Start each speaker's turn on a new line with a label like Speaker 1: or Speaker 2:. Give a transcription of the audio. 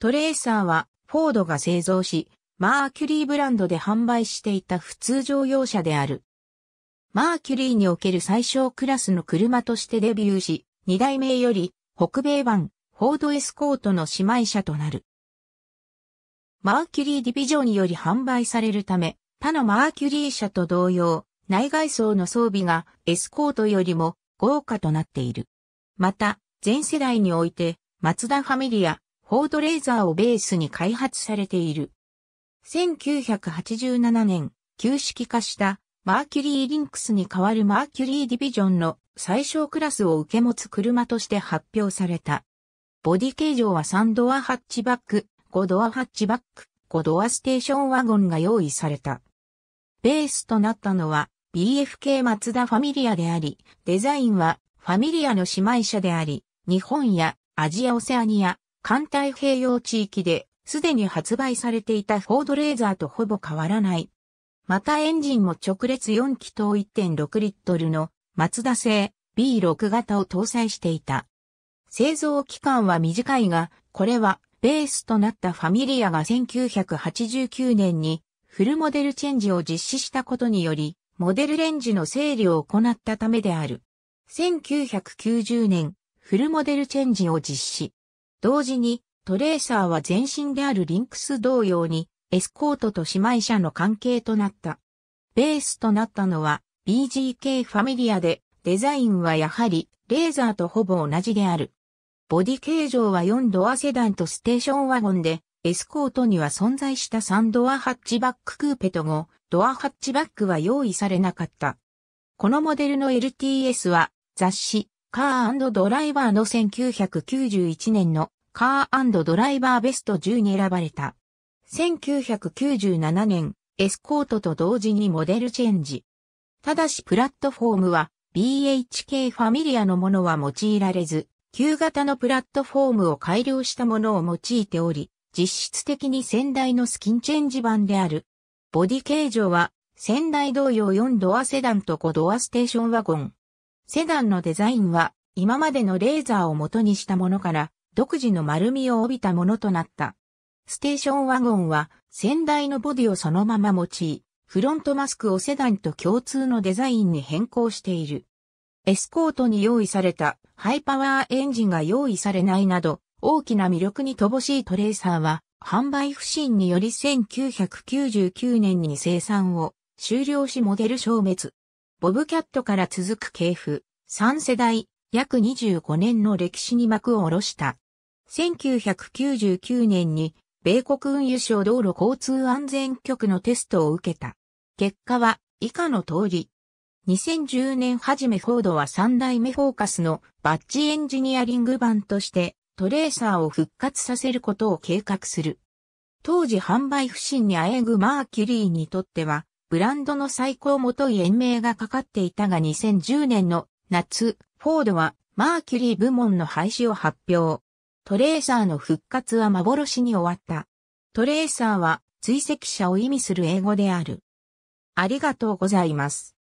Speaker 1: トレーサーはフォードが製造し、マーキュリーブランドで販売していた普通乗用車である。マーキュリーにおける最小クラスの車としてデビューし、2代目より北米版フォードエスコートの姉妹車となる。マーキュリーディビジョンにより販売されるため、他のマーキュリー車と同様、内外装の装備がエスコートよりも豪華となっている。また、全世代において、マツダファミリア、フォードレーザーをベースに開発されている。1987年、旧式化したマーキュリーリンクスに代わるマーキュリーディビジョンの最小クラスを受け持つ車として発表された。ボディ形状は3ドアハッチバック、5ドアハッチバック、5ドアステーションワゴンが用意された。ベースとなったのは BFK マツダファミリアであり、デザインはファミリアの姉妹車であり、日本やアジアオセアニア、環太平洋地域で、すでに発売されていたフォードレーザーとほぼ変わらない。またエンジンも直列4気筒1.6リットルのマツダ製 B6 型を搭載していた。製造期間は短いが、これはベースとなったファミリアが1989年にフルモデルチェンジを実施したことにより、モデルレンジの整理を行ったためである。1990年、フルモデルチェンジを実施。同時に、トレーサーは前身であるリンクス同様に、エスコートと姉妹社の関係となった。ベースとなったのは、BGK ファミリアで、デザインはやはり、レーザーとほぼ同じである。ボディ形状は4ドアセダンとステーションワゴンで、エスコートには存在した3ドアハッチバッククーペと5、ドアハッチバックは用意されなかった。このモデルの LTS は、雑誌、カードライバーの1991年のカードライバーベスト10に選ばれた。1997年、エスコートと同時にモデルチェンジ。ただしプラットフォームは BHK ファミリアのものは用いられず、旧型のプラットフォームを改良したものを用いており、実質的に先代のスキンチェンジ版である。ボディ形状は、先代同様4ドアセダンと5ドアステーションワゴン。セダンのデザインは今までのレーザーを元にしたものから独自の丸みを帯びたものとなった。ステーションワゴンは先代のボディをそのまま用い、フロントマスクをセダンと共通のデザインに変更している。エスコートに用意されたハイパワーエンジンが用意されないなど大きな魅力に乏しいトレーサーは販売不振により1999年に生産を終了しモデル消滅。ボブキャットから続く系譜、3世代、約25年の歴史に幕を下ろした。1999年に、米国運輸省道路交通安全局のテストを受けた。結果は、以下の通り。2010年初めフォードは3代目フォーカスのバッジエンジニアリング版としてトレーサーを復活させることを計画する。当時販売不振にあえぐマーキュリーにとってはブランドの最高元い延命がかかっていたが2010年の夏、フォードはマーキュリー部門の廃止を発表。トレーサーの復活は幻に終わった。トレーサーは追跡者を意味する英語である。ありがとうございます。